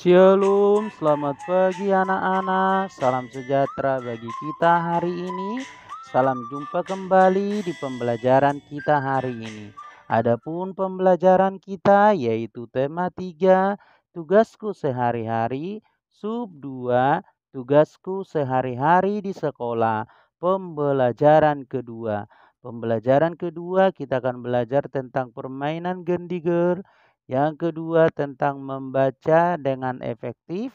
Shalom, selamat pagi anak-anak. Salam sejahtera bagi kita hari ini. Salam jumpa kembali di pembelajaran kita hari ini. Adapun pembelajaran kita yaitu tema 3, tugasku sehari-hari, sub 2, tugasku sehari-hari di sekolah, pembelajaran kedua. Pembelajaran kedua kita akan belajar tentang permainan gendiger yang kedua tentang membaca dengan efektif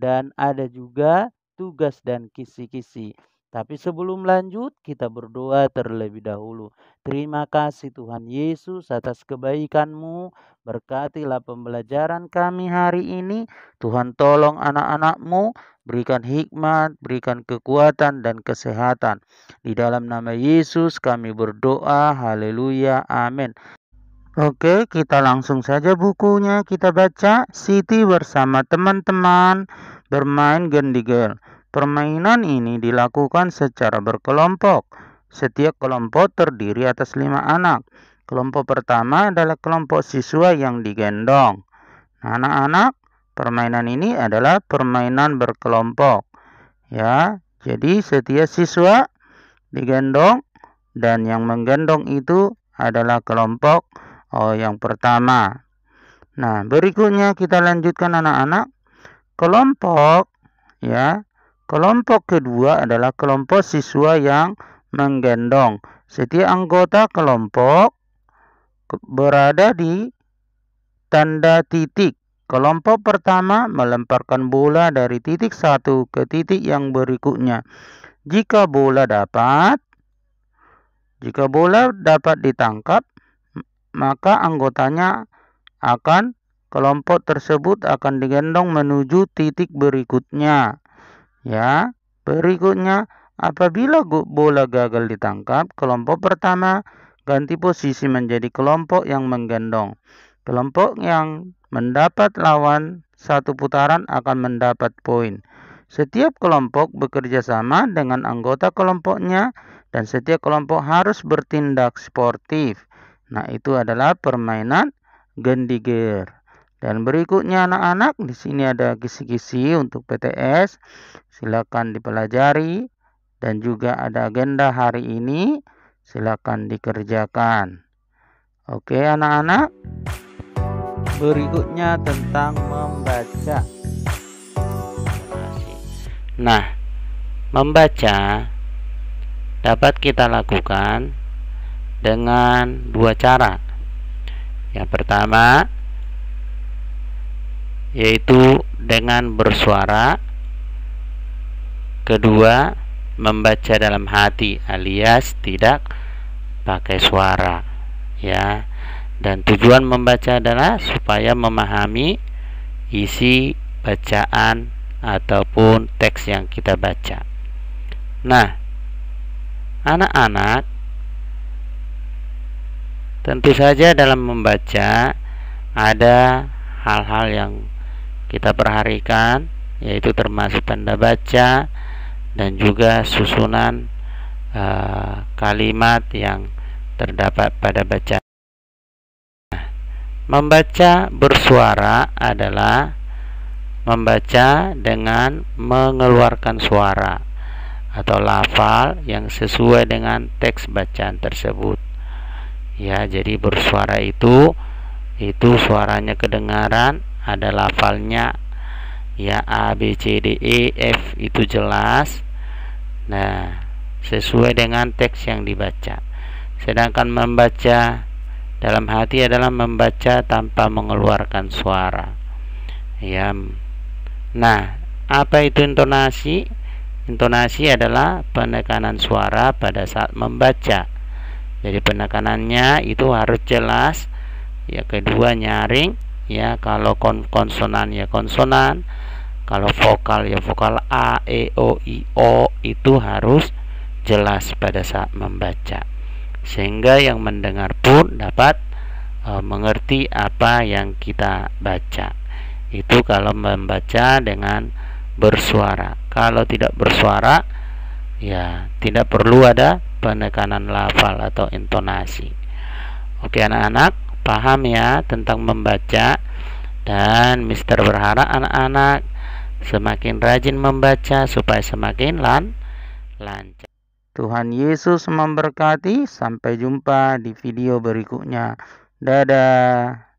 dan ada juga tugas dan kisi-kisi. Tapi sebelum lanjut, kita berdoa terlebih dahulu. Terima kasih Tuhan Yesus atas kebaikanmu. Berkatilah pembelajaran kami hari ini. Tuhan tolong anak anakmu berikan hikmat, berikan kekuatan dan kesehatan. Di dalam nama Yesus kami berdoa. Haleluya. Amin. Oke, kita langsung saja bukunya kita baca. Siti bersama teman-teman bermain gendigel. Permainan ini dilakukan secara berkelompok. Setiap kelompok terdiri atas lima anak. Kelompok pertama adalah kelompok siswa yang digendong. Anak-anak, permainan ini adalah permainan berkelompok. Ya, jadi setiap siswa digendong dan yang menggendong itu adalah kelompok Oh, yang pertama. Nah, berikutnya kita lanjutkan anak-anak. Kelompok ya. Kelompok kedua adalah kelompok siswa yang menggendong. Setiap anggota kelompok berada di tanda titik. Kelompok pertama melemparkan bola dari titik satu ke titik yang berikutnya. Jika bola dapat jika bola dapat ditangkap, maka anggotanya akan kelompok tersebut akan digendong menuju titik berikutnya. Ya, berikutnya apabila bola gagal ditangkap, kelompok pertama ganti posisi menjadi kelompok yang menggendong. Kelompok yang mendapat lawan satu putaran akan mendapat poin. Setiap kelompok bekerja sama dengan anggota kelompoknya dan setiap kelompok harus bertindak sportif. Nah, itu adalah permainan gendiger. Dan berikutnya anak-anak, di sini ada kisi-kisi untuk PTS. Silakan dipelajari dan juga ada agenda hari ini. Silakan dikerjakan. Oke, anak-anak. Berikutnya tentang membaca. Nah, membaca dapat kita lakukan dengan dua cara. Yang pertama yaitu dengan bersuara, kedua membaca dalam hati alias tidak pakai suara ya. Dan tujuan membaca adalah supaya memahami isi bacaan ataupun teks yang kita baca. Nah, anak-anak Tentu saja dalam membaca ada hal-hal yang kita perharikan yaitu termasuk tanda baca dan juga susunan uh, kalimat yang terdapat pada bacaan. Membaca bersuara adalah membaca dengan mengeluarkan suara atau lafal yang sesuai dengan teks bacaan tersebut ya jadi bersuara itu itu suaranya kedengaran ada lafalnya ya A B C D E F itu jelas nah sesuai dengan teks yang dibaca sedangkan membaca dalam hati adalah membaca tanpa mengeluarkan suara ya nah apa itu intonasi intonasi adalah penekanan suara pada saat membaca jadi penekanannya itu harus jelas ya kedua nyaring ya kalau kon konsonan ya konsonan kalau vokal ya vokal a e o i o itu harus jelas pada saat membaca sehingga yang mendengar pun dapat e, mengerti apa yang kita baca itu kalau membaca dengan bersuara kalau tidak bersuara ya tidak perlu ada penekanan lafal atau intonasi. Oke anak-anak, paham ya tentang membaca dan Mister berharap anak-anak semakin rajin membaca supaya semakin lan lancar. Tuhan Yesus memberkati. Sampai jumpa di video berikutnya. Dadah.